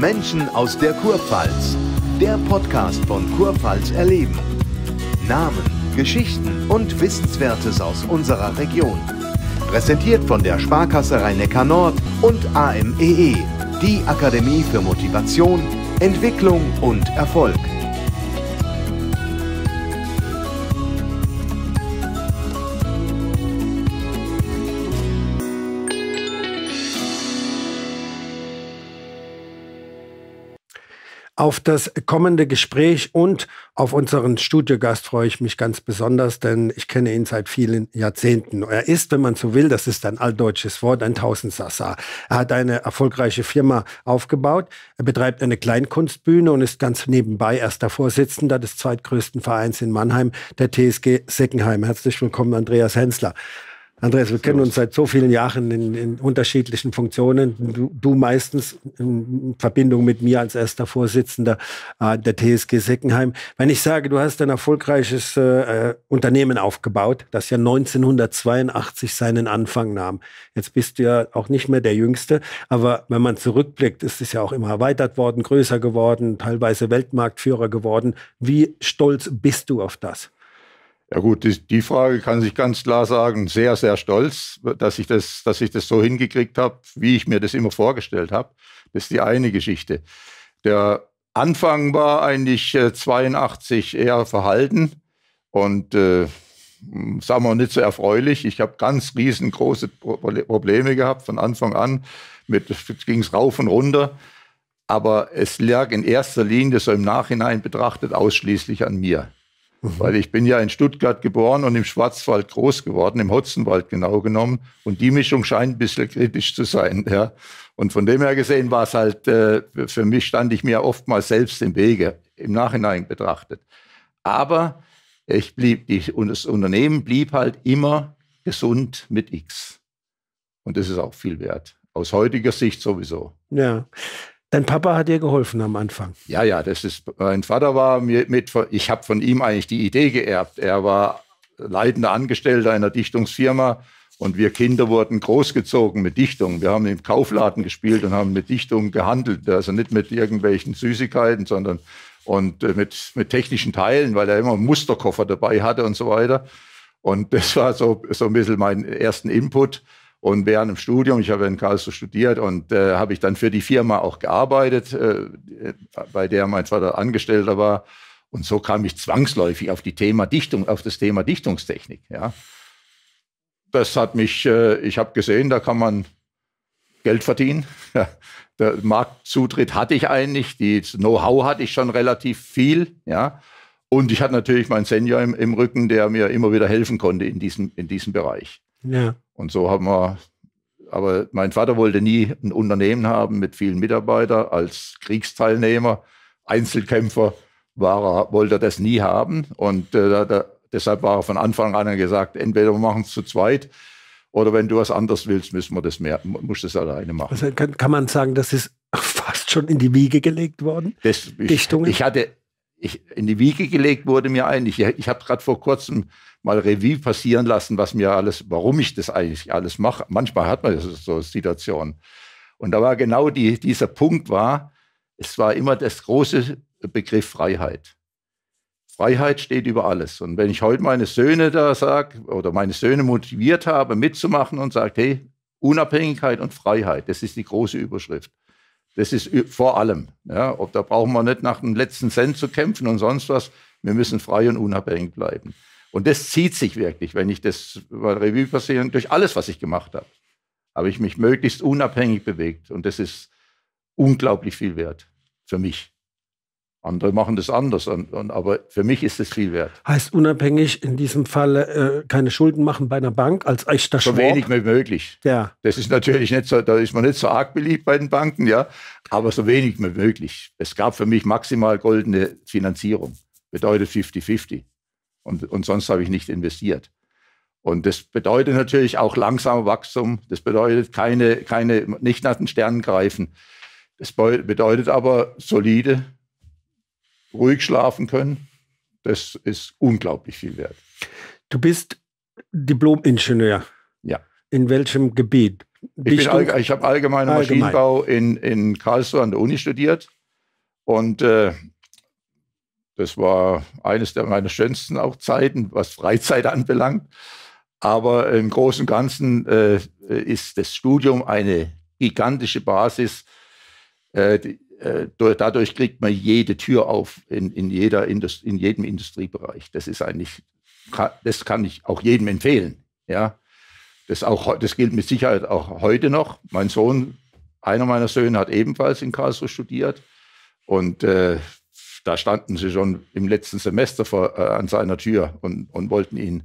Menschen aus der Kurpfalz. Der Podcast von Kurpfalz erleben. Namen, Geschichten und Wissenswertes aus unserer Region. Präsentiert von der Sparkasse Rhein-Neckar Nord und AMEE, e, die Akademie für Motivation, Entwicklung und Erfolg. auf das kommende Gespräch und auf unseren Studiogast freue ich mich ganz besonders, denn ich kenne ihn seit vielen Jahrzehnten. Er ist, wenn man so will, das ist ein altdeutsches Wort, ein Tausendsassa. Er hat eine erfolgreiche Firma aufgebaut, er betreibt eine Kleinkunstbühne und ist ganz nebenbei erster Vorsitzender des zweitgrößten Vereins in Mannheim, der TSG Seckenheim. Herzlich willkommen, Andreas Hensler. Andreas, wir kennen uns seit so vielen Jahren in, in unterschiedlichen Funktionen. Du, du, meistens in Verbindung mit mir als erster Vorsitzender äh, der TSG Seckenheim. Wenn ich sage, du hast ein erfolgreiches äh, äh Unternehmen aufgebaut, das ja 1982 seinen Anfang nahm. Jetzt bist du ja auch nicht mehr der Jüngste, aber wenn man zurückblickt, ist es ja auch immer erweitert worden, größer geworden, teilweise Weltmarktführer geworden. Wie stolz bist du auf das? Ja gut, die, die, Frage kann sich ganz klar sagen, sehr, sehr stolz, dass ich das, dass ich das so hingekriegt habe, wie ich mir das immer vorgestellt habe. Das ist die eine Geschichte. Der Anfang war eigentlich äh, 82 eher verhalten und äh, sagen wir nicht so erfreulich. Ich habe ganz riesengroße Probleme gehabt von Anfang an. Mit ging es rauf und runter. Aber es lag in erster Linie, so im Nachhinein betrachtet, ausschließlich an mir. Mhm. Weil ich bin ja in Stuttgart geboren und im Schwarzwald groß geworden, im Hotzenwald genau genommen. Und die Mischung scheint ein bisschen kritisch zu sein. Ja. Und von dem her gesehen war es halt, äh, für mich stand ich mir oftmals selbst im Wege, im Nachhinein betrachtet. Aber ich blieb, ich, und das Unternehmen blieb halt immer gesund mit X. Und das ist auch viel wert. Aus heutiger Sicht sowieso. Ja. Dein Papa hat dir geholfen am Anfang. Ja, ja, das ist mein Vater war mir mit ich habe von ihm eigentlich die Idee geerbt. Er war leitender Angestellter einer Dichtungsfirma und wir Kinder wurden großgezogen mit Dichtung. Wir haben im Kaufladen gespielt und haben mit Dichtung gehandelt, also nicht mit irgendwelchen Süßigkeiten, sondern und äh, mit, mit technischen Teilen, weil er immer einen Musterkoffer dabei hatte und so weiter. Und das war so, so ein bisschen mein ersten Input. Und während dem Studium, ich habe in Karlsruhe studiert und äh, habe ich dann für die Firma auch gearbeitet, äh, bei der mein Vater Angestellter war. Und so kam ich zwangsläufig auf, die Thema Dichtung, auf das Thema Dichtungstechnik. Ja. Das hat mich, äh, ich habe gesehen, da kann man Geld verdienen. Der Marktzutritt hatte ich eigentlich, das Know-how hatte ich schon relativ viel. Ja. Und ich hatte natürlich meinen Senior im, im Rücken, der mir immer wieder helfen konnte in diesem, in diesem Bereich. Ja. Und so haben wir, aber mein Vater wollte nie ein Unternehmen haben mit vielen Mitarbeitern als Kriegsteilnehmer, Einzelkämpfer war er, wollte er das nie haben. Und äh, da, deshalb war er von Anfang an gesagt, entweder wir machen es zu zweit oder wenn du was anderes willst, müssen wir das mehr, musst das alleine machen. Also kann, kann man sagen, das ist fast schon in die Wiege gelegt worden? Das, ich, Ich hatte, ich, in die Wiege gelegt wurde mir eigentlich. Ich, ich habe gerade vor kurzem mal Revue passieren lassen, was mir alles, warum ich das eigentlich alles mache. Manchmal hat man so Situationen. Und da war genau die, dieser Punkt war, es war immer das große Begriff Freiheit. Freiheit steht über alles. Und wenn ich heute meine Söhne da sage oder meine Söhne motiviert habe, mitzumachen und sage, hey, Unabhängigkeit und Freiheit, das ist die große Überschrift. Das ist vor allem. Ja, ob, da brauchen wir nicht nach dem letzten Cent zu kämpfen und sonst was. Wir müssen frei und unabhängig bleiben. Und das zieht sich wirklich, wenn ich das mal Revue passieren, durch alles, was ich gemacht habe. Habe ich mich möglichst unabhängig bewegt. Und das ist unglaublich viel wert für mich. Andere machen das anders, und, und, aber für mich ist es viel wert. Heißt unabhängig in diesem Fall äh, keine Schulden machen bei einer Bank als echter Schwab? So wenig wie möglich. Ja. Das ist natürlich nicht so, da ist man nicht so arg beliebt bei den Banken, ja, aber so wenig wie möglich. Es gab für mich maximal goldene Finanzierung, bedeutet 50-50. Und, und sonst habe ich nicht investiert. Und das bedeutet natürlich auch langsamer Wachstum, das bedeutet keine, keine, nicht nach den Sternen greifen. Das bedeutet aber solide ruhig schlafen können, das ist unglaublich viel wert. Du bist Diplom-Ingenieur. Ja. In welchem Gebiet? Ich, allg ich habe allgemeinen allgemein. Maschinenbau in, in Karlsruhe an der Uni studiert. Und äh, das war eines der meiner schönsten auch Zeiten, was Freizeit anbelangt. Aber im Großen und Ganzen äh, ist das Studium eine gigantische Basis, äh, die, äh, dadurch kriegt man jede Tür auf in, in, jeder Indust in jedem Industriebereich. Das ist eigentlich, das kann ich auch jedem empfehlen. Ja? Das, auch, das gilt mit Sicherheit auch heute noch. Mein Sohn, einer meiner Söhne, hat ebenfalls in Karlsruhe studiert. Und äh, da standen sie schon im letzten Semester vor, äh, an seiner Tür und, und wollten ihn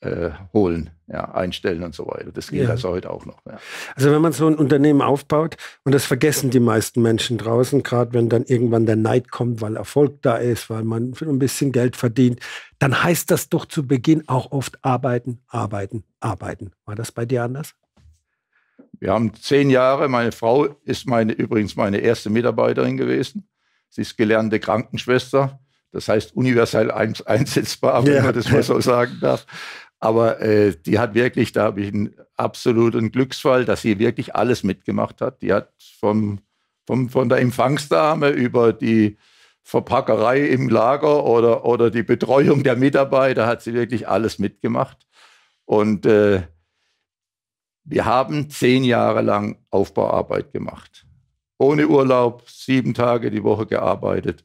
äh, holen, ja, einstellen und so weiter. Das geht ja. also heute auch noch. Ja. Also wenn man so ein Unternehmen aufbaut, und das vergessen die meisten Menschen draußen, gerade wenn dann irgendwann der Neid kommt, weil Erfolg da ist, weil man ein bisschen Geld verdient, dann heißt das doch zu Beginn auch oft arbeiten, arbeiten, arbeiten. War das bei dir anders? Wir haben zehn Jahre, meine Frau ist meine, übrigens meine erste Mitarbeiterin gewesen. Sie ist gelernte Krankenschwester das heißt universell einsetzbar, wenn ja. man das mal so sagen darf. Aber äh, die hat wirklich, da habe ich einen absoluten Glücksfall, dass sie wirklich alles mitgemacht hat. Die hat vom, vom, von der Empfangsdame über die Verpackerei im Lager oder, oder die Betreuung der Mitarbeiter hat sie wirklich alles mitgemacht. Und äh, wir haben zehn Jahre lang Aufbauarbeit gemacht. Ohne Urlaub, sieben Tage die Woche gearbeitet.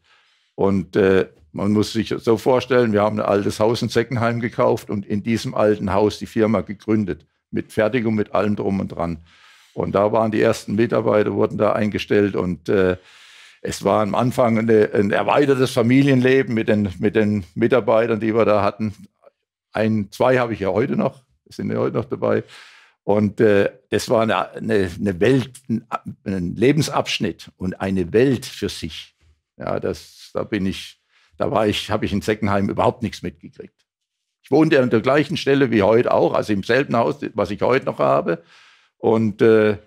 Und äh, man muss sich so vorstellen, wir haben ein altes Haus in Seckenheim gekauft und in diesem alten Haus die Firma gegründet, mit Fertigung, mit allem drum und dran. Und da waren die ersten Mitarbeiter, wurden da eingestellt und äh, es war am Anfang eine, ein erweitertes Familienleben mit den, mit den Mitarbeitern, die wir da hatten. Ein, zwei habe ich ja heute noch, sind ja heute noch dabei. Und äh, das war eine, eine, Welt, ein, ein, Lebensabschnitt und eine Welt für sich. Ja, das, da bin ich da war ich, habe ich in Seckenheim überhaupt nichts mitgekriegt. Ich wohnte an der gleichen Stelle wie heute auch, also im selben Haus, was ich heute noch habe. Und äh,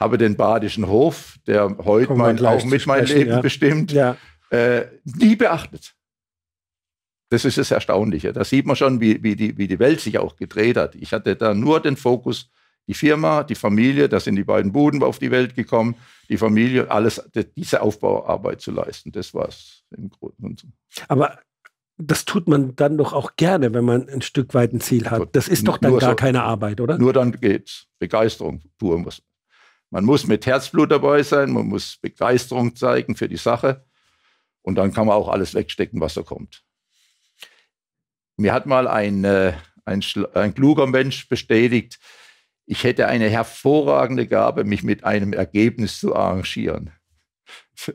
habe den badischen Hof, der heute mein, auch mit meinem Leben ja. bestimmt, ja. Äh, nie beachtet. Das ist das Erstaunliche. Da sieht man schon, wie, wie, die, wie die Welt sich auch gedreht hat. Ich hatte da nur den Fokus die Firma, die Familie, da sind die beiden Buden auf die Welt gekommen, die Familie, alles, diese Aufbauarbeit zu leisten. Das war es im Grunde. Aber das tut man dann doch auch gerne, wenn man ein Stück weit ein Ziel hat. Das ist doch dann nur gar so, keine Arbeit, oder? Nur dann geht's. Begeisterung pur. muss. Man muss mit Herzblut dabei sein, man muss Begeisterung zeigen für die Sache und dann kann man auch alles wegstecken, was da kommt. Mir hat mal ein, äh, ein, ein kluger Mensch bestätigt, ich hätte eine hervorragende Gabe, mich mit einem Ergebnis zu arrangieren.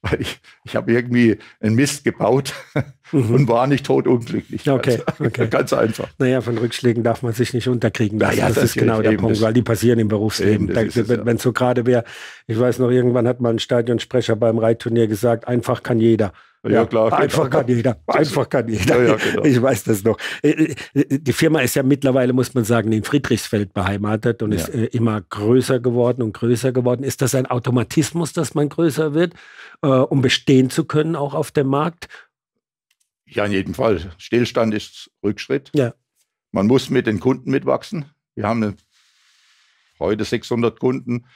Weil ich, ich habe irgendwie einen Mist gebaut mhm. und war nicht totunglücklich. Okay, also, okay. Ganz einfach. Naja, von Rückschlägen darf man sich nicht unterkriegen lassen. Naja, das, das, ist genau der Punkt, weil die passieren im Berufsleben. wenn es ja. so gerade wäre, ich weiß noch, irgendwann hat mal ein Stadionsprecher beim Reitturnier gesagt, einfach kann jeder. Ja, klar. Genau. Einfach genau. kann jeder. Einfach kann jeder. Ja, ja, genau. Ich weiß das noch. Äh, äh, äh, die Firma ist ja mittlerweile, muss man sagen, in Friedrichsfeld beheimatet und ja. ist immer größer geworden und größer geworden. Ist das ein Automatismus, dass man größer wird, um bestehen zu können, auch auf dem Markt? Ja, in jedem Fall. Stillstand ist Rückschritt. Ja. Man muss mit den Kunden mitwachsen. Wir haben heute 600 Kunden,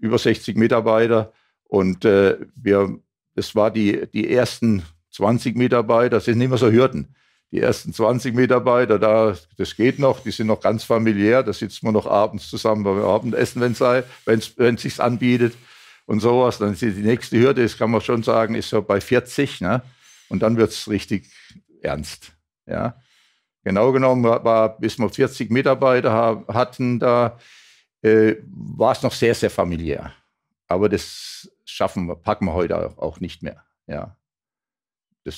über 60 Mitarbeiter und äh, wir, das war die, die ersten 20 Mitarbeiter, das sind nicht mehr so Hürden. Die ersten 20 Mitarbeiter, da, das geht noch, die sind noch ganz familiär, da sitzen wir noch abends zusammen beim Abendessen, wenn es sich anbietet und sowas. Dann ist die nächste Hürde, das kann man schon sagen, ist ja bei 40. Ne? Und dann wird es richtig ernst. Ja. Genau genommen war, bis wir 40 Mitarbeiter hatten, da äh, war es noch sehr, sehr familiär. Aber das schaffen wir, packen wir heute auch nicht mehr. Ja. Das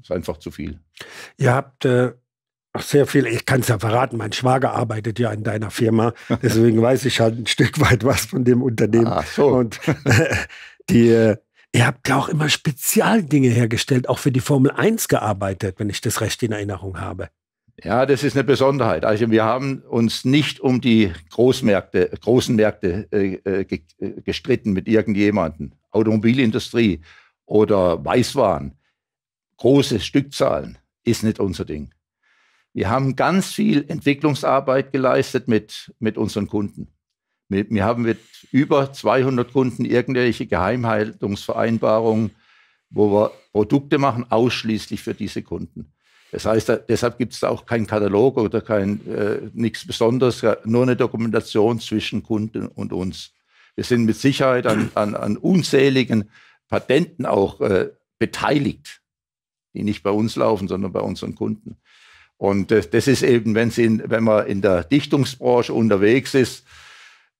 ist einfach zu viel. Ihr habt äh, auch sehr viel, ich kann es ja verraten, mein Schwager arbeitet ja in deiner Firma, deswegen weiß ich halt ein Stück weit was von dem Unternehmen. Ach so. Und äh, die Ihr habt ja auch immer Spezialdinge hergestellt, auch für die Formel 1 gearbeitet, wenn ich das recht in Erinnerung habe. Ja, das ist eine Besonderheit. Also wir haben uns nicht um die Großmärkte, großen Märkte äh, äh, äh gestritten mit irgendjemandem. Automobilindustrie oder Weißwaren, große Stückzahlen ist nicht unser Ding. Wir haben ganz viel Entwicklungsarbeit geleistet mit, mit unseren Kunden. Wir, wir haben mit über 200 Kunden irgendwelche Geheimhaltungsvereinbarungen, wo wir Produkte machen, ausschließlich für diese Kunden. Das heißt, da, deshalb gibt es auch keinen Katalog oder kein äh, nichts Besonderes, nur eine Dokumentation zwischen Kunden und uns. Wir sind mit Sicherheit an, an, an unzähligen Patenten auch äh, beteiligt, die nicht bei uns laufen, sondern bei unseren Kunden. Und äh, das ist eben, wenn, Sie in, wenn man in der Dichtungsbranche unterwegs ist,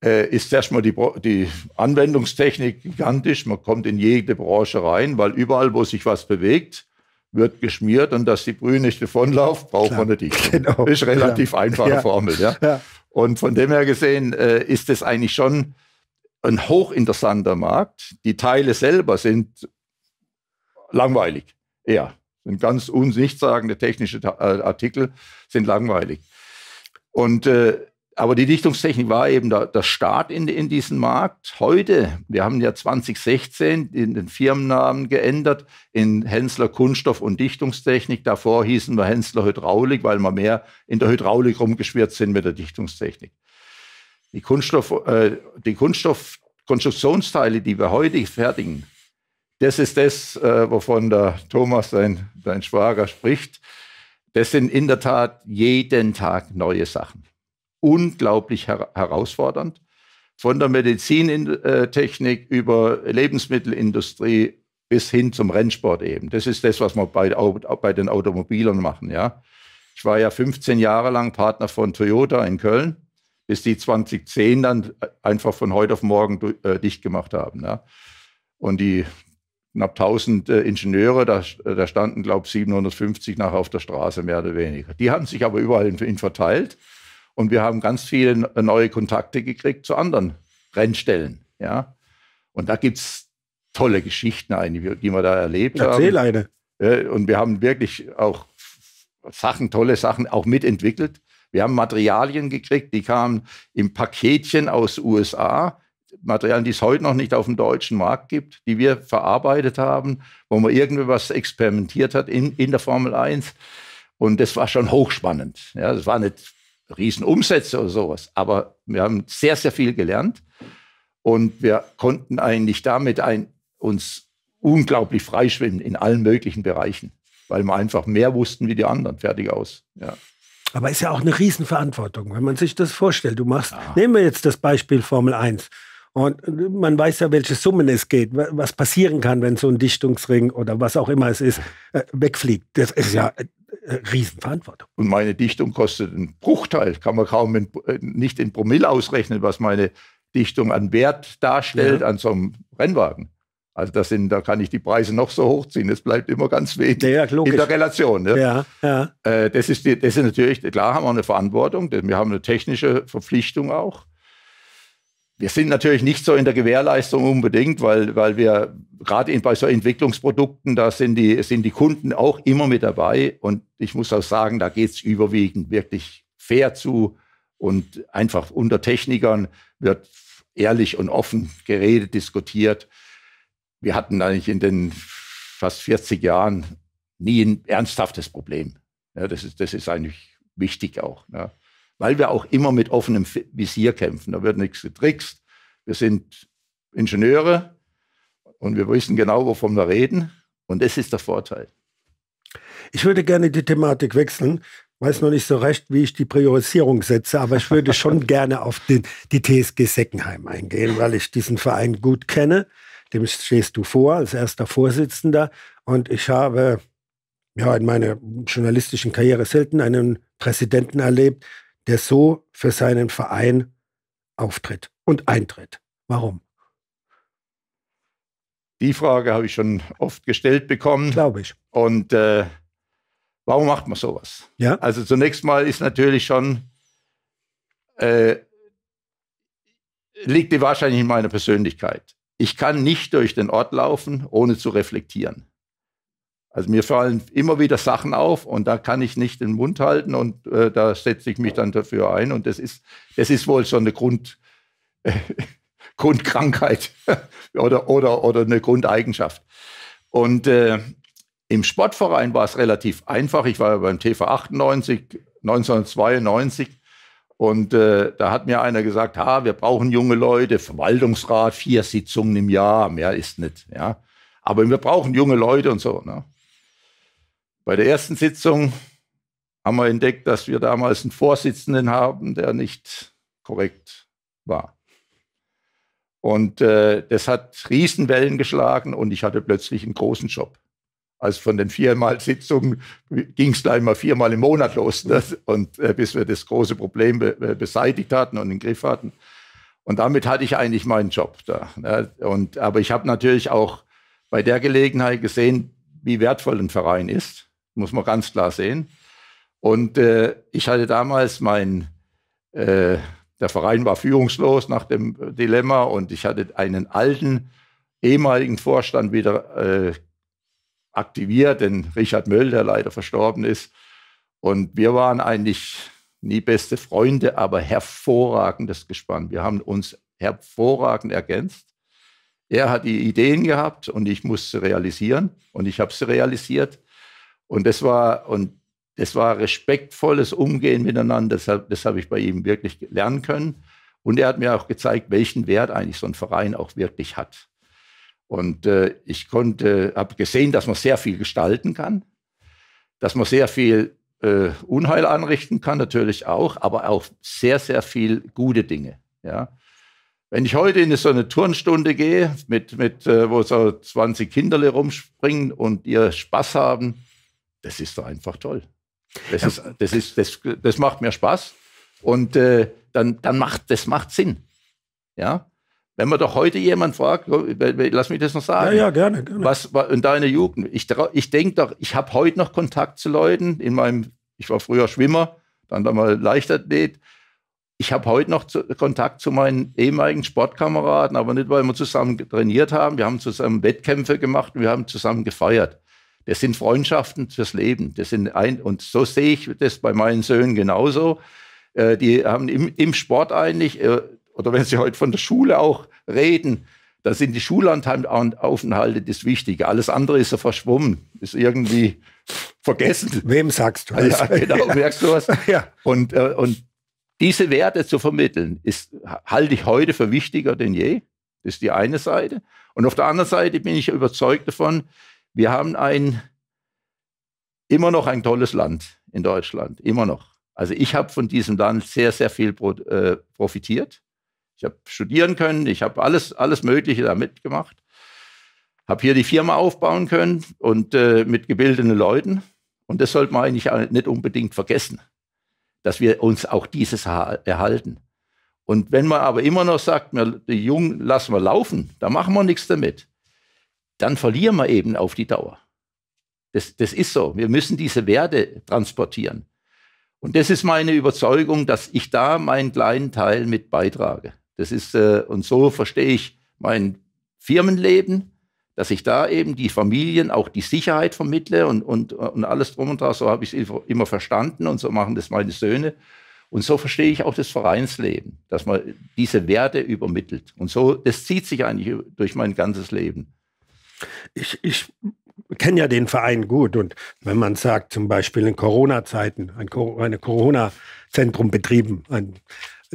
äh, ist erstmal die, die Anwendungstechnik gigantisch. Man kommt in jede Branche rein, weil überall, wo sich was bewegt, wird geschmiert und dass die Brühe nicht davonläuft, braucht Klar. man nicht. Genau. Ist relativ Klar. einfache ja. Formel. Ja? ja? Und von dem her gesehen äh, ist es eigentlich schon ein hochinteressanter Markt. Die Teile selber sind langweilig. Ja, sind ganz unsichtsagende technische äh, Artikel, sind langweilig. Und äh, aber die Dichtungstechnik war eben der, der Start in, in diesen Markt. Heute, wir haben ja 2016 den, den Firmennamen geändert in Hensler Kunststoff und Dichtungstechnik. Davor hießen wir Hensler Hydraulik, weil wir mehr in der Hydraulik rumgeschwirrt sind mit der Dichtungstechnik. Die, Kunststoff, äh, die Kunststoffkonstruktionsteile, die wir heute fertigen, das ist das, äh, wovon der Thomas, dein, dein Schwager, spricht. Das sind in der Tat jeden Tag neue Sachen unglaublich her herausfordernd. Von der Medizintechnik über Lebensmittelindustrie bis hin zum Rennsport eben. Das ist das, was wir bei, bei den Automobilern machen, ja. Ich war ja 15 Jahre lang Partner von Toyota in Köln, bis die 2010 dann äh, einfach von heute auf morgen äh, dicht gemacht haben. Ja. Und die knapp 1000 äh, Ingenieure, da, da standen, glaube ich, 750 nachher auf der Straße, mehr oder weniger. Die haben sich aber überall hin verteilt. Und wir haben ganz viele neue Kontakte gekriegt zu anderen Rennstellen. Ja? Und da gibt es tolle Geschichten, eigentlich, die wir da erlebt Erzähl haben. Erzähl eine. und wir haben wirklich auch Sachen, tolle Sachen auch mitentwickelt. Wir haben Materialien gekriegt, die kamen im Paketchen aus USA. Materialien, die es heute noch nicht auf dem deutschen Markt gibt, die wir verarbeitet haben, wo man irgendwas experimentiert hat in, in der Formel 1. Und das war schon hochspannend. Ja, das war nicht Riesenumsätze oder sowas. Aber wir haben sehr, sehr viel gelernt und wir konnten eigentlich damit ein, uns unglaublich freischwimmen in allen möglichen Bereichen, weil wir einfach mehr wussten wie die anderen. Fertig aus. Ja. Aber ist ja auch eine Riesenverantwortung, wenn man sich das vorstellt. Du machst, ja. nehmen wir jetzt das Beispiel Formel 1. Und man weiß ja, welche Summen es geht, was passieren kann, wenn so ein Dichtungsring oder was auch immer es ist, äh, wegfliegt. Das ist ja Riesenverantwortung. Und meine Dichtung kostet einen Bruchteil, kann man kaum in, äh, nicht in Promille ausrechnen, was meine Dichtung an Wert darstellt ja. an so einem Rennwagen. Also das sind, da kann ich die Preise noch so hochziehen. Es bleibt immer ganz wenig ja, in der Relation. Ne? Ja, ja. Äh, das, ist das ist natürlich, klar haben wir eine Verantwortung, denn wir haben eine technische Verpflichtung auch. Wir sind natürlich nicht so in der Gewährleistung unbedingt, weil, weil wir gerade bei so Entwicklungsprodukten, da sind die, sind die Kunden auch immer mit dabei. Und ich muss auch sagen, da geht es überwiegend wirklich fair zu und einfach unter Technikern wird ehrlich und offen geredet, diskutiert. Wir hatten eigentlich in den fast 40 Jahren nie ein ernsthaftes Problem. Ja, das, ist, das ist eigentlich wichtig auch. Ne? weil wir auch immer mit offenem Visier kämpfen. Da wird nichts getrickst. Wir sind Ingenieure und wir wissen genau, wovon wir reden. Und das ist der Vorteil. Ich würde gerne die Thematik wechseln. Ich Weiß noch nicht so recht, wie ich die Priorisierung setze, aber ich würde schon gerne auf den, die TSG Seckenheim eingehen, weil ich diesen Verein gut kenne. Dem stehst du vor als erster Vorsitzender. Und ich habe ja, in meiner journalistischen Karriere selten einen Präsidenten erlebt, der so für seinen Verein auftritt und eintritt. Warum? Die Frage habe ich schon oft gestellt bekommen. Glaube ich. Und äh, warum macht man sowas? Ja. Also zunächst mal ist natürlich schon, äh, liegt die wahrscheinlich in meiner Persönlichkeit. Ich kann nicht durch den Ort laufen, ohne zu reflektieren. Also mir fallen immer wieder Sachen auf und da kann ich nicht den Mund halten und äh, da setze ich mich dann dafür ein. Und das ist, das ist wohl so eine Grund, äh, Grundkrankheit oder, oder, oder eine Grundeigenschaft. Und äh, im Sportverein war es relativ einfach. Ich war ja beim TV 98, 1992 und äh, da hat mir einer gesagt, ha, wir brauchen junge Leute, Verwaltungsrat, vier Sitzungen im Jahr, mehr ist nicht. Ja. Aber wir brauchen junge Leute und so. Ne? Bei der ersten Sitzung haben wir entdeckt, dass wir damals einen Vorsitzenden haben, der nicht korrekt war. Und äh, das hat Riesenwellen geschlagen und ich hatte plötzlich einen großen Job. Also von den viermal Sitzungen ging es gleich mal viermal im Monat los. Ne? Und äh, bis wir das große Problem be äh, beseitigt hatten und in den Griff hatten. Und damit hatte ich eigentlich meinen Job da. Ne? Und, aber ich habe natürlich auch bei der Gelegenheit gesehen, wie wertvoll ein Verein ist muss man ganz klar sehen. Und äh, ich hatte damals mein, äh, der Verein war führungslos nach dem Dilemma und ich hatte einen alten ehemaligen Vorstand wieder äh, aktiviert, den Richard Möll, der leider verstorben ist. Und wir waren eigentlich nie beste Freunde, aber hervorragendes Gespann. Wir haben uns hervorragend ergänzt. Er hat die Ideen gehabt und ich musste realisieren und ich habe sie realisiert. Und das war, und das war respektvolles Umgehen miteinander. Das, das habe ich bei ihm wirklich lernen können. Und er hat mir auch gezeigt, welchen Wert eigentlich so ein Verein auch wirklich hat. Und äh, ich konnte, habe gesehen, dass man sehr viel gestalten kann, dass man sehr viel äh, Unheil anrichten kann, natürlich auch, aber auch sehr, sehr viel gute Dinge. Ja. Wenn ich heute in so eine Turnstunde gehe, mit, mit, äh, wo so 20 Kinderle rumspringen und ihr Spaß haben, das ist doch einfach toll. Das, ja. ist, das, ist, das, das macht mir Spaß und äh, dann, dann macht das macht Sinn. Ja? Wenn man doch heute jemand fragt, lass mich das noch sagen. Ja, ja, gerne. gerne. Was war in deiner Jugend? Ich, ich denke doch, ich habe heute noch Kontakt zu Leuten in meinem, ich war früher Schwimmer, dann dann mal Leichtathlet. Ich habe heute noch zu, Kontakt zu meinen ehemaligen Sportkameraden, aber nicht, weil wir zusammen trainiert haben. Wir haben zusammen Wettkämpfe gemacht und wir haben zusammen gefeiert. Das sind Freundschaften fürs Leben. Das sind ein, und so sehe ich das bei meinen Söhnen genauso. Äh, die haben im, im Sport eigentlich, äh, oder wenn sie heute von der Schule auch reden, da sind die Schulantaufenthalte das Wichtige. Alles andere ist ja verschwommen, ist irgendwie vergessen. Wem sagst du das? Ja, genau, ja. merkst du was? Ja. Und, äh, und diese Werte zu vermitteln, ist, halte ich heute für wichtiger denn je. Das ist die eine Seite. Und auf der anderen Seite bin ich überzeugt davon, wir haben ein, immer noch ein tolles Land in Deutschland, immer noch. Also ich habe von diesem Land sehr, sehr viel äh, profitiert. Ich habe studieren können, ich habe alles, alles Mögliche da mitgemacht, habe hier die Firma aufbauen können und äh, mit gebildeten Leuten. Und das sollte man eigentlich nicht unbedingt vergessen, dass wir uns auch dieses erhalten. Und wenn man aber immer noch sagt, die Jungen lassen wir laufen, da machen wir nichts damit dann verlieren wir eben auf die Dauer. Das, das ist so. Wir müssen diese Werte transportieren. Und das ist meine Überzeugung, dass ich da meinen kleinen Teil mit beitrage. Das ist, äh, und so verstehe ich mein Firmenleben, dass ich da eben die Familien auch die Sicherheit vermittle und, und, und alles drum und dran. So habe ich es immer verstanden und so machen das meine Söhne. Und so verstehe ich auch das Vereinsleben, dass man diese Werte übermittelt. Und so, das zieht sich eigentlich durch mein ganzes Leben. Ich, ich kenne ja den Verein gut und wenn man sagt, zum Beispiel in Corona-Zeiten, ein, ein Corona-Zentrum betrieben, ein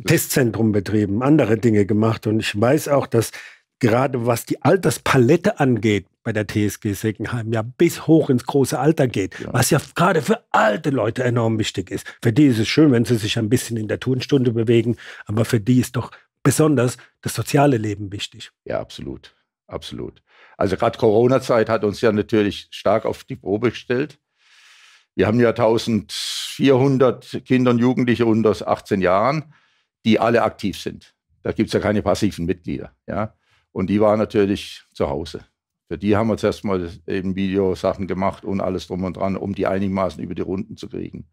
Testzentrum betrieben, andere Dinge gemacht und ich weiß auch, dass gerade was die Alterspalette angeht, bei der TSG Seckenheim ja bis hoch ins große Alter geht, ja. was ja gerade für alte Leute enorm wichtig ist. Für die ist es schön, wenn sie sich ein bisschen in der Turnstunde bewegen, aber für die ist doch besonders das soziale Leben wichtig. Ja, absolut, absolut. Also gerade Corona-Zeit hat uns ja natürlich stark auf die Probe gestellt. Wir haben ja 1400 Kinder und Jugendliche unter 18 Jahren, die alle aktiv sind. Da gibt es ja keine passiven Mitglieder. Ja? Und die waren natürlich zu Hause. Für die haben wir zuerst mal eben Videosachen gemacht und alles drum und dran, um die einigermaßen über die Runden zu kriegen.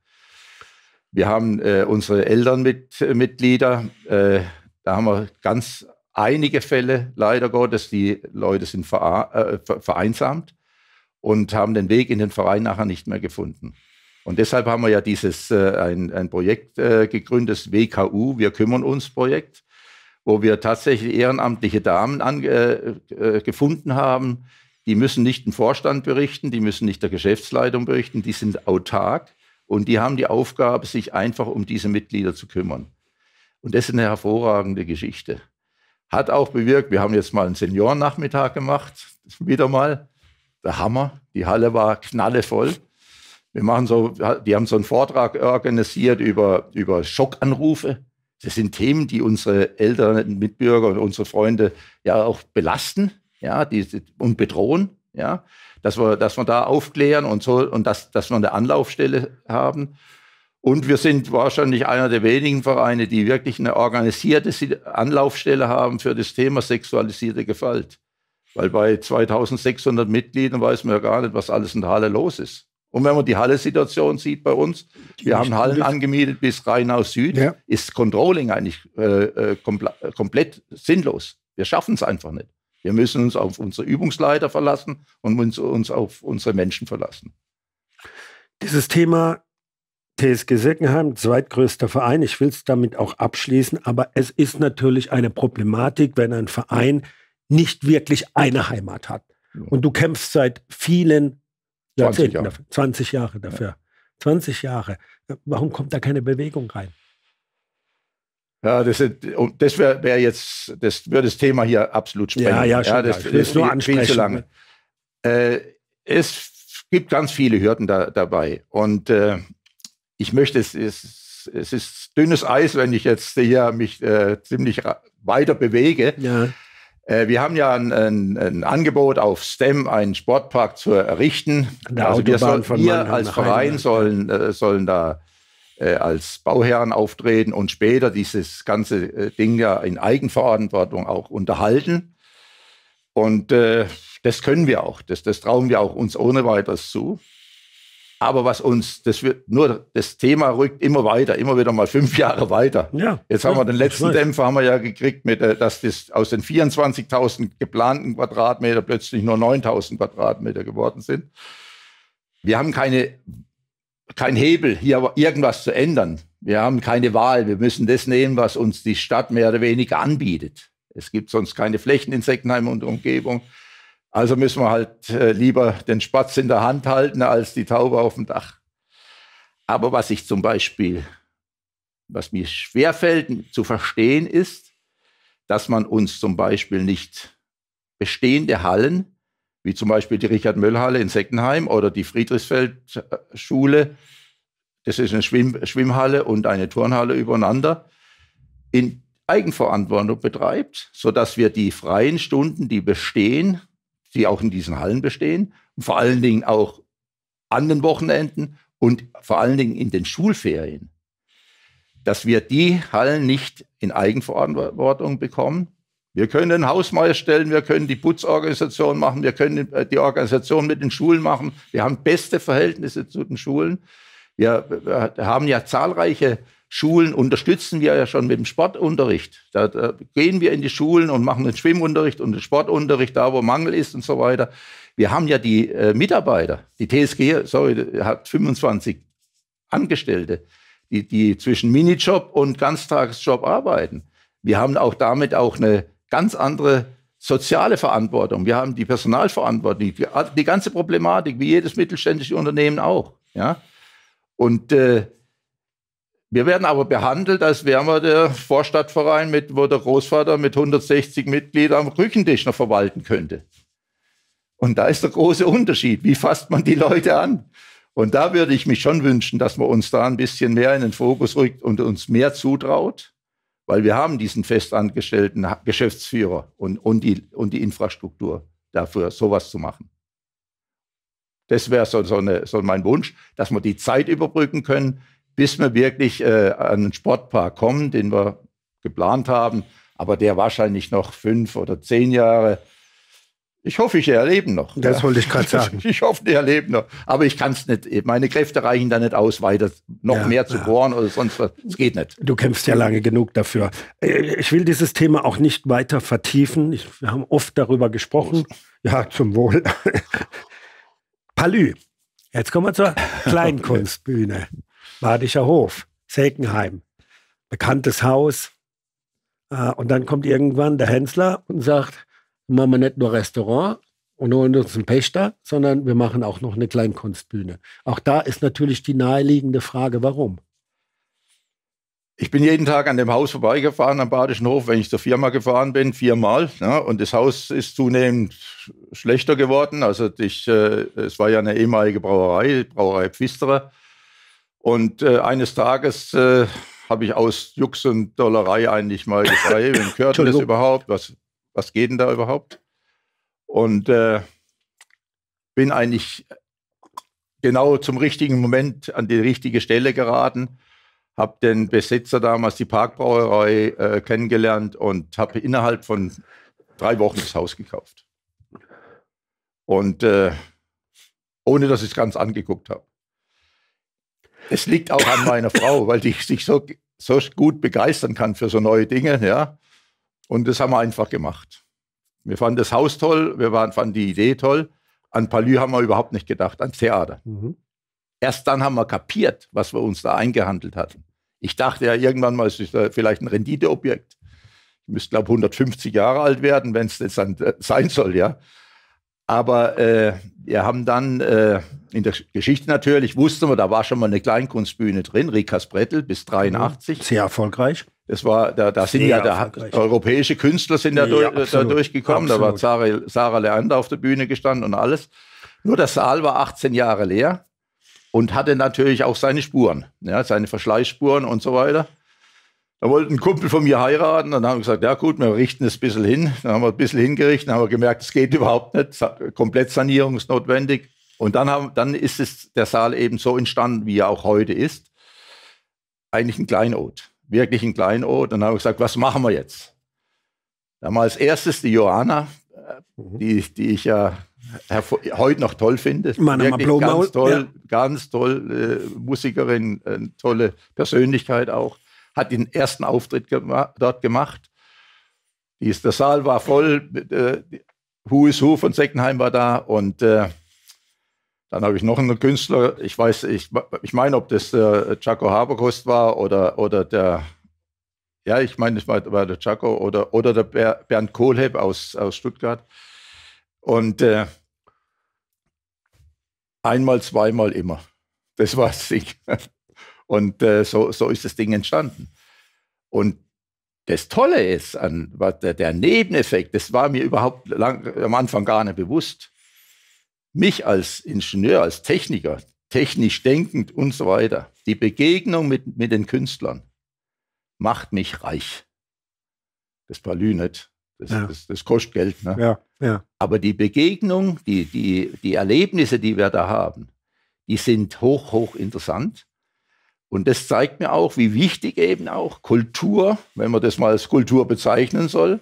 Wir haben äh, unsere Elternmitglieder, äh, da haben wir ganz einige Fälle, leider Gottes, die Leute sind äh, ver äh, vereinsamt und haben den Weg in den Verein nachher nicht mehr gefunden. Und deshalb haben wir ja dieses, äh, ein, ein, Projekt äh, gegründet, WKU, Wir kümmern uns Projekt, wo wir tatsächlich ehrenamtliche Damen an, äh, äh, gefunden haben. Die müssen nicht dem Vorstand berichten, die müssen nicht der Geschäftsleitung berichten, die sind autark und die haben die Aufgabe, sich einfach um diese Mitglieder zu kümmern. Und das ist eine hervorragende Geschichte. Hat auch bewirkt, wir haben jetzt mal einen Seniorennachmittag gemacht, wieder mal. Der Hammer, die Halle war knallevoll. Wir machen so, die haben so einen Vortrag organisiert über, über Schockanrufe. Das sind Themen, die unsere Eltern, Mitbürger und unsere Freunde ja auch belasten ja, die, und bedrohen. Ja, dass wir, dass wir da aufklären und so und dass, dass wir eine Anlaufstelle haben. Und wir sind wahrscheinlich einer der wenigen Vereine, die wirklich eine organisierte Anlaufstelle haben für das Thema sexualisierte Gewalt. Weil bei 2600 Mitgliedern weiß man ja gar nicht, was alles in der Halle los ist. Und wenn man die Halle-Situation sieht bei uns, wir haben Hallen angemietet bis Rheinau Süd, ja. ist Controlling eigentlich äh, äh kompl komplett sinnlos. Wir schaffen es einfach nicht. Wir müssen uns auf unsere Übungsleiter verlassen und uns, uns auf unsere Menschen verlassen. Dieses Thema TSG Seckenheim, zweitgrößter Verein. Ich will es damit auch abschließen, aber es ist natürlich eine Problematik, wenn ein Verein nicht wirklich eine Heimat hat. Und du kämpfst seit vielen 20 Jahrzehnten Jahre. dafür, 20 Jahre dafür. Ja. 20 Jahre. Warum kommt da keine Bewegung rein? Ja, das, das wäre wär jetzt, das würde das Thema hier absolut sprengen. Ja, ja, schon ja das, das ist nur ansprechend. Viel zu lange. Ne? Äh, es gibt ganz viele Hürden da, dabei. Und äh, ich möchte, es ist, es ist dünnes Eis, wenn ich jetzt hier mich äh, ziemlich weiter bewege. Ja. Äh, wir haben ja ein, ein, ein, Angebot auf STEM, einen Sportpark zu errichten. Also wir, soll, wir als Verein sollen, äh, sollen da äh, als Bauherren auftreten und später dieses ganze Ding ja in Eigenverantwortung auch unterhalten. Und das können wir auch, das, das trauen wir auch uns ohne weiteres zu. Aber was uns, das wird nur das Thema rückt immer weiter, immer wieder mal fünf Jahre weiter. Ja, Jetzt haben ja, wir den letzten Dämpfer haben wir ja gekriegt, mit, äh, dass das aus den 24.000 geplanten Quadratmeter plötzlich nur 9.000 Quadratmeter geworden sind. Wir haben keine, kein Hebel, hier irgendwas zu ändern. Wir haben keine Wahl. Wir müssen das nehmen, was uns die Stadt mehr oder weniger anbietet. Es gibt sonst keine Flächen in Seckenheim und Umgebung. Also müssen wir halt äh, lieber den Spatz in der Hand halten als die Taube auf dem Dach. Aber was ich zum Beispiel, was mir schwerfällt zu verstehen ist, dass man uns zum Beispiel nicht bestehende Hallen, wie zum Beispiel die Richard-Möll-Halle in Seckenheim oder die Friedrichsfeld-Schule, das ist eine Schwimm Schwimmhalle und eine Turnhalle übereinander, in Eigenverantwortung betreibt, sodass wir die freien Stunden, die bestehen, die auch in diesen Hallen bestehen, vor allen Dingen auch an den Wochenenden und vor allen Dingen in den Schulferien, dass wir die Hallen nicht in Eigenverantwortung bekommen. Wir können den Hausmeister stellen, wir können die Putzorganisation machen, wir können äh, die Organisation mit den Schulen machen. Wir haben beste Verhältnisse zu den Schulen. Wir haben ja zahlreiche Schulen unterstützen wir ja schon mit dem Sportunterricht. Da, da, gehen wir in die Schulen und machen den Schwimmunterricht und den Sportunterricht da, wo Mangel ist und so weiter. Wir haben ja die äh, Mitarbeiter. Die TSG, sorry, hat 25 Angestellte, die, die zwischen Minijob und Ganztagsjob arbeiten. Wir haben auch damit auch eine ganz andere soziale Verantwortung. Wir haben die Personalverantwortung, die, die ganze Problematik, wie jedes mittelständische Unternehmen auch. Ja? Und äh, wir werden aber behandelt, als wären wir der Vorstadtverein, mit, wo der Großvater mit 160 Mitgliedern am Küchentisch noch verwalten könnte. Und da ist der große Unterschied. Wie fasst man die Leute an? Und da würde ich mich schon wünschen, dass man uns da ein bisschen mehr in den Fokus rückt und uns mehr zutraut, weil wir haben diesen festangestellten Geschäftsführer und, und, die, und die Infrastruktur dafür, sowas zu machen. Das wäre so, so, so mein Wunsch, dass wir die Zeit überbrücken können, bis wir wirklich äh, an den Sportpark kommen, den wir geplant haben, aber der wahrscheinlich noch fünf oder zehn Jahre. Ich hoffe, ich erlebe noch. Das ja. wollte ich gerade sagen. Ich hoffe, ich erlebe noch. Aber ich kann es nicht. Eh, meine Kräfte reichen da nicht aus, weiter noch ja, mehr zu ja. bohren oder sonst was. Es geht nicht. Du kämpfst ja lange genug dafür. Äh, ich will dieses Thema auch nicht weiter vertiefen. Ich, wir haben oft darüber gesprochen. Ja, zum Wohl. Palü. Jetzt kommen wir zur Kleinkunstbühne. Badischer Hof, Sekenheim, bekanntes Haus. Ah, und dann kommt irgendwann der Hensler und sagt, machen wir nicht nur Restaurant und holen uns einen Pächter, sondern wir machen auch noch eine Kleinkunstbühne. Auch da ist natürlich die naheliegende Frage, warum? Ich bin jeden Tag an dem Haus vorbeigefahren am Badischen Hof, wenn ich zur Firma gefahren bin, viermal. Ja, und das Haus ist zunehmend schlechter geworden. Also ich, äh, es war ja eine ehemalige Brauerei, Brauerei Pfisterer. Und äh, eines Tages äh, habe ich aus Jux und Dollerei eigentlich mal gefragt, wem gehört das überhaupt? Was, was geht denn da überhaupt? Und äh, bin eigentlich genau zum richtigen Moment an die richtige Stelle geraten, habe den Besitzer damals, die Parkbrauerei, äh, kennengelernt und habe innerhalb von drei Wochen das Haus gekauft. Und äh, ohne dass ich es ganz angeguckt habe. Es liegt auch an meiner Frau, weil die sich so, so gut begeistern kann für so neue Dinge. Ja. Und das haben wir einfach gemacht. Wir fanden das Haus toll, wir waren, fanden die Idee toll. An Palü haben wir überhaupt nicht gedacht, ans Theater. Mhm. Erst dann haben wir kapiert, was wir uns da eingehandelt hatten. Ich dachte ja irgendwann mal, es ist vielleicht ein Renditeobjekt. Ich müsste, glaube 150 Jahre alt werden, wenn es das dann äh, sein soll, ja. Aber äh, wir haben dann äh, in der Geschichte natürlich, wussten wir, da war schon mal eine Kleinkunstbühne drin, Rikas Brettel bis 83. Mhm. Sehr erfolgreich. Das war, da, da sind ja da, europäische Künstler sind ja, ja durch, absolut, da durchgekommen. Absolut. Da war Sarah, Sarah Leander auf der Bühne gestanden und alles. Nur der Saal war 18 Jahre leer und hatte natürlich auch seine Spuren, ja, seine Verschleißspuren und so weiter. Da wollte ein Kumpel von mir heiraten. Dann haben wir gesagt, ja gut, wir richten es ein bisschen hin. Dann haben wir ein bisschen hingerichtet, dann haben wir gemerkt, es geht überhaupt nicht. Komplett Sanierung ist notwendig. Und dann, haben, dann ist es, der Saal eben so entstanden, wie er auch heute ist. Eigentlich ein Kleinod. Wirklich ein Kleinod. Und Dann haben wir gesagt, was machen wir jetzt? Dann haben wir als erstes die Johanna, mhm. die, die ich ja heute noch toll finde. Meine Wirklich Blomau, ganz toll, ja. ganz toll äh, Musikerin, äh, tolle Persönlichkeit auch hat den ersten Auftritt gema dort gemacht. Dies, der Saal war voll, äh, Who is Who von Seckenheim war da und äh, dann habe ich noch einen Künstler, ich weiß, ich, ich meine, ob das äh, Chaco Haberkost war oder, oder der, ja, ich meine, es war, der Chaco oder, oder der Ber Bernd Kohlheb aus, aus Stuttgart. Und äh, einmal, zweimal immer. Das war's. Und äh, so, so ist das Ding entstanden. Und das Tolle ist, an, was der, der Nebeneffekt, das war mir überhaupt lang, am Anfang gar nicht bewusst. Mich als Ingenieur, als Techniker, technisch denkend und so weiter, die Begegnung mit, mit den Künstlern macht mich reich. Das Palü nicht. Das, ja. das, das, kostet Geld. Ne? Ja, ja. Aber die Begegnung, die, die, die Erlebnisse, die wir da haben, die sind hoch, hoch interessant. Und das zeigt mir auch, wie wichtig eben auch Kultur, wenn man das mal als Kultur bezeichnen soll,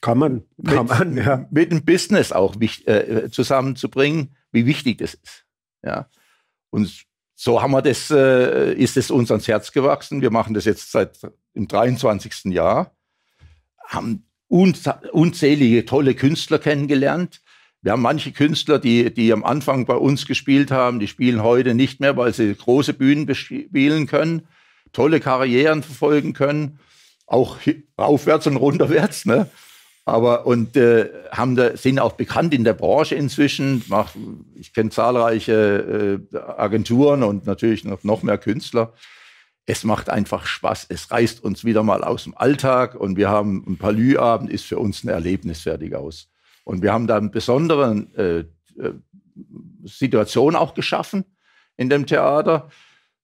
kann man, kann mit, man ja. mit dem Business auch äh, äh, zusammenzubringen, wie wichtig das ist. Ja. Und so haben wir das, äh, ist es uns ans Herz gewachsen. Wir machen das jetzt seit im 23. Jahr, haben unzählige tolle Künstler kennengelernt, wir haben manche Künstler, die, die am Anfang bei uns gespielt haben, die spielen heute nicht mehr, weil sie große Bühnen bespielen können, tolle Karrieren verfolgen können, auch aufwärts und runterwärts. Ne? Aber und äh, haben da, sind auch bekannt in der Branche inzwischen. Mach, ich kenne zahlreiche äh, Agenturen und natürlich noch, noch mehr Künstler. Es macht einfach Spaß. Es reißt uns wieder mal aus dem Alltag und wir haben ein Palü-Abend, ist für uns ein Erlebnis fertig aus. Und wir haben da eine besondere äh, äh, Situation auch geschaffen in dem Theater,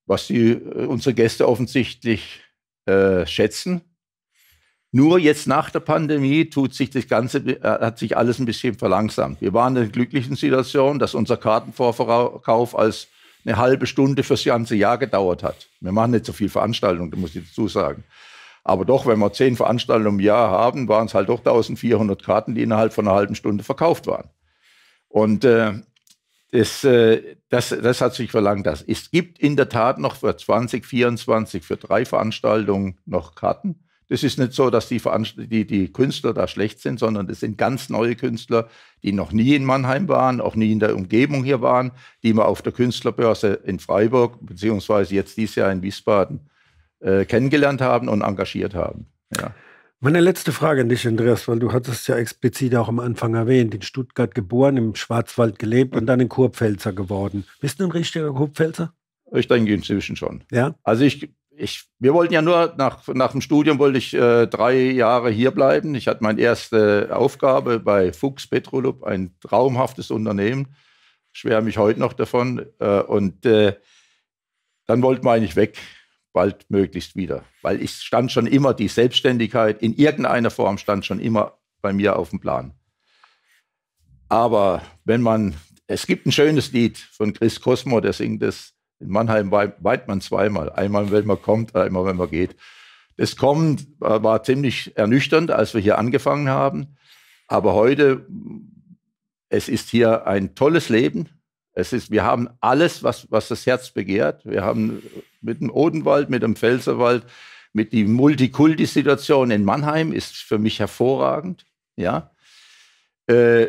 was die, äh, unsere Gäste offensichtlich äh, schätzen. Nur jetzt nach der Pandemie tut sich das Ganze, äh, hat sich alles ein bisschen verlangsamt. Wir waren in der glücklichen Situation, dass unser Kartenvorverkauf als eine halbe Stunde fürs ganze Jahr gedauert hat. Wir machen nicht so viel Veranstaltungen, muss ich dazu sagen. Aber doch, wenn wir zehn Veranstaltungen im Jahr haben, waren es halt doch 1400 Karten, die innerhalb von einer halben Stunde verkauft waren. Und äh, das, äh, das, das hat sich verlangt. Das. Es gibt in der Tat noch für 2024 für drei Veranstaltungen noch Karten. Das ist nicht so, dass die, die, die, Künstler da schlecht sind, sondern das sind ganz neue Künstler, die noch nie in Mannheim waren, auch nie in der Umgebung hier waren, die wir auf der Künstlerbörse in Freiburg, beziehungsweise jetzt dieses Jahr in Wiesbaden äh, kennengelernt haben und engagiert haben. Ja. Meine letzte Frage an dich, Andreas, weil du hattest ja explizit auch am Anfang erwähnt, in Stuttgart geboren, im Schwarzwald gelebt und dann in Kurpfälzer geworden. Bist du ein richtiger Kurpfälzer? Ich denke inzwischen schon. Ja. Also ich, ich, wir wollten ja nur nach, nach dem Studium wollte ich äh, drei Jahre hier bleiben. Ich hatte meine erste Aufgabe bei Fuchs Petrolub, ein traumhaftes Unternehmen. Ich schwärme mich heute noch davon. Äh, und äh, dann wollten wir eigentlich weg baldmöglichst wieder. Weil ich stand schon immer, die Selbstständigkeit in irgendeiner Form stand schon immer bei mir auf dem Plan. Aber wenn man, es gibt ein schönes Lied von Chris Cosmo, der singt es in Mannheim weit man zweimal. Einmal, wenn man kommt, einmal, wenn man geht. Das Kommen äh, war ziemlich ernüchternd, als wir hier angefangen haben. Aber heute, es ist hier ein tolles Leben. Es ist, wir haben alles, was, was das Herz begehrt. Wir haben äh, mit dem Odenwald, mit dem Pfälzerwald, mit die Multikulti-Situation in Mannheim ist für mich hervorragend. Ja. Äh,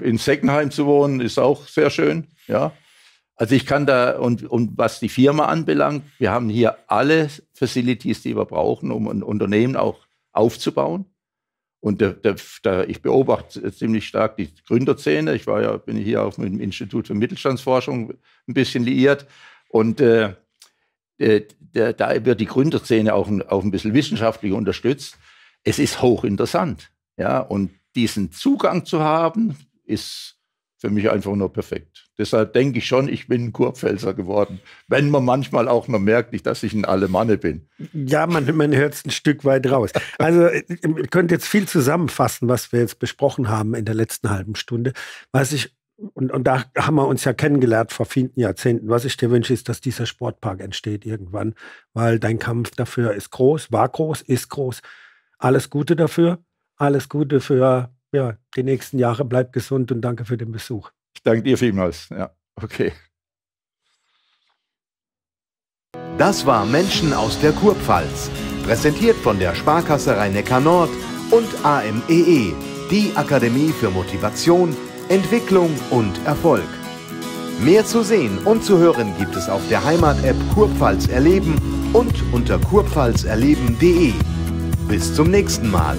in Seckenheim zu wohnen ist auch sehr schön. Ja. Also ich kann da, und, und was die Firma anbelangt, wir haben hier alle Facilities, die wir brauchen, um ein Unternehmen auch aufzubauen. Und der, der, der, ich beobachte ziemlich stark die Gründerszene. Ich war ja, bin hier auf dem Institut für Mittelstandsforschung ein bisschen liiert. Und äh, äh da wird die Gründerszene auch auch ein bisschen wissenschaftlich unterstützt. Es ist hochinteressant. Ja? Und diesen Zugang zu haben, ist für mich einfach nur perfekt. Deshalb denke ich schon, ich bin ein Kurpfälzer geworden. Wenn man manchmal auch noch merkt, nicht, dass ich ein Alemanne bin. Ja, man, man hört es ein Stück weit raus. Also, äh, ihr könnt jetzt viel zusammenfassen, was wir jetzt besprochen haben in der letzten halben Stunde. Was ich, und, und da haben wir uns ja kennengelernt vor vielen Jahrzehnten. Was ich dir wünsche, ist, dass dieser Sportpark entsteht irgendwann, weil dein Kampf dafür ist groß, war groß, ist groß. Alles Gute dafür. Alles Gute für ja, die nächsten Jahre bleibt gesund und danke für den Besuch. Ich danke dir vielmals. Ja, okay. Das war Menschen aus der Kurpfalz, präsentiert von der Sparkasse Rhein-Neckar-Nord und AMEE, e, die Akademie für Motivation, Entwicklung und Erfolg. Mehr zu sehen und zu hören gibt es auf der Heimat-App Kurpfalz Erleben und unter kurpfalzerleben.de. Bis zum nächsten Mal.